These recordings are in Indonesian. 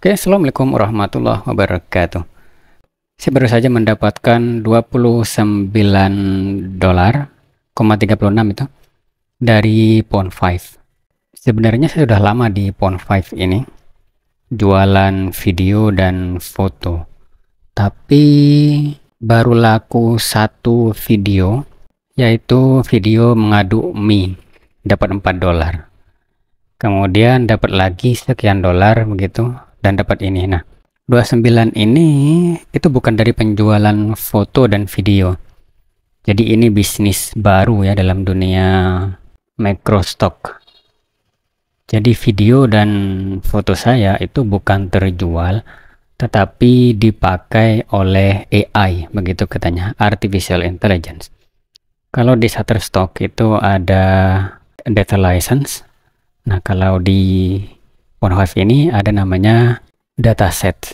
Oke, Assalamualaikum warahmatullahi wabarakatuh. Saya baru saja mendapatkan 29 dolar, 36 itu dari pon 5. Sebenarnya saya sudah lama di pon 5 ini jualan video dan foto. Tapi baru laku satu video yaitu video mengadu mie dapat 4 dolar kemudian dapat lagi sekian dolar begitu dan dapat ini. Nah, 29 ini itu bukan dari penjualan foto dan video. Jadi ini bisnis baru ya dalam dunia microstock. Jadi video dan foto saya itu bukan terjual tetapi dipakai oleh AI begitu katanya, artificial intelligence. Kalau di Shutterstock itu ada data license. Nah, kalau di OneHive ini ada namanya dataset.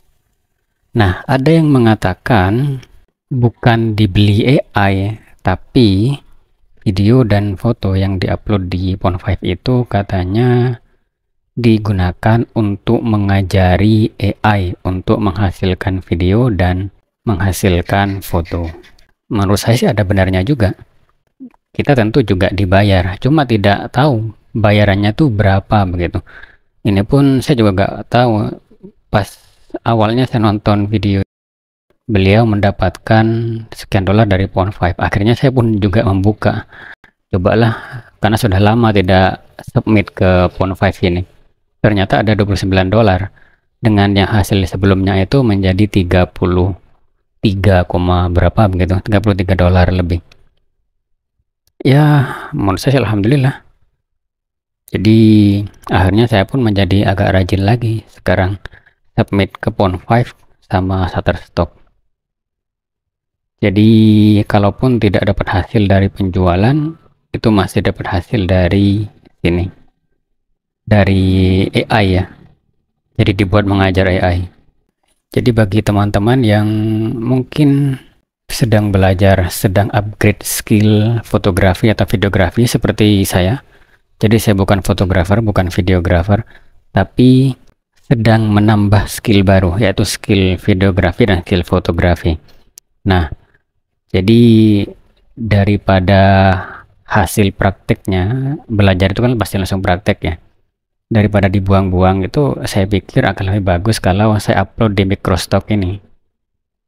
Nah, ada yang mengatakan bukan dibeli AI, tapi video dan foto yang diupload di Pond5 itu katanya digunakan untuk mengajari AI untuk menghasilkan video dan menghasilkan foto. Menurut saya sih ada benarnya juga. Kita tentu juga dibayar, cuma tidak tahu bayarannya tuh berapa begitu ini pun saya juga gak tahu pas awalnya saya nonton video beliau mendapatkan sekian dolar dari pon 5 akhirnya saya pun juga membuka cobalah karena sudah lama tidak submit ke pon 5 ini ternyata ada 29 dolar dengan yang hasil sebelumnya itu menjadi 33, berapa begitu 33 dolar lebih ya menurut saya alhamdulillah jadi akhirnya saya pun menjadi agak rajin lagi sekarang submit ke Pond5 sama Shutterstock jadi kalaupun tidak dapat hasil dari penjualan itu masih dapat hasil dari sini dari AI ya jadi dibuat mengajar AI jadi bagi teman-teman yang mungkin sedang belajar sedang upgrade skill fotografi atau videografi seperti saya jadi saya bukan fotografer, bukan videografer, tapi sedang menambah skill baru, yaitu skill videografi dan skill fotografi. Nah, jadi daripada hasil prakteknya, belajar itu kan pasti langsung praktek ya. Daripada dibuang-buang itu, saya pikir akan lebih bagus kalau saya upload di Microstock ini.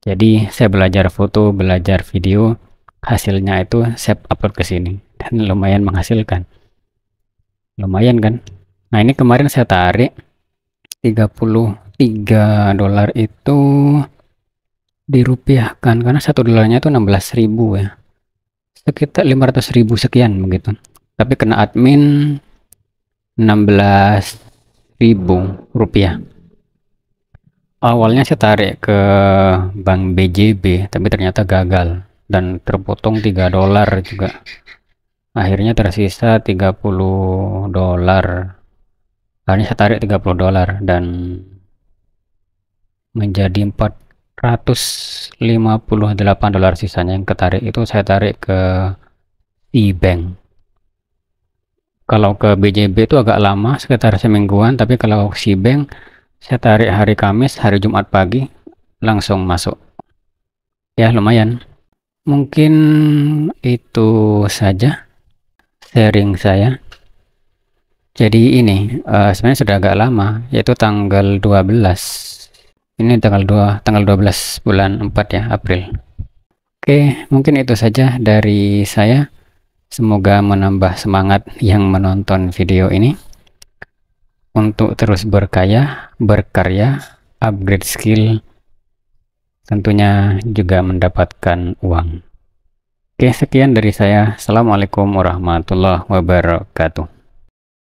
Jadi saya belajar foto, belajar video, hasilnya itu saya upload ke sini dan lumayan menghasilkan lumayan kan nah ini kemarin saya tarik 33 dolar itu dirupiahkan karena satu dolarnya itu 16.000 ya sekitar ribu sekian begitu tapi kena admin ribu rupiah awalnya saya tarik ke bank BJB tapi ternyata gagal dan terpotong 3 dolar juga akhirnya tersisa 30 dolar akhirnya saya tarik 30 dolar dan menjadi 458 dolar sisanya yang ketarik itu saya tarik ke e-bank kalau ke BJB itu agak lama sekitar semingguan tapi kalau si bank saya tarik hari Kamis hari Jumat pagi langsung masuk ya lumayan mungkin itu saja sharing saya jadi ini uh, sebenarnya sudah agak lama yaitu tanggal 12 ini tanggal 2 tanggal 12 bulan 4 ya April Oke mungkin itu saja dari saya semoga menambah semangat yang menonton video ini untuk terus berkaya berkarya upgrade skill tentunya juga mendapatkan uang Oke, sekian dari saya. Assalamualaikum warahmatullahi wabarakatuh.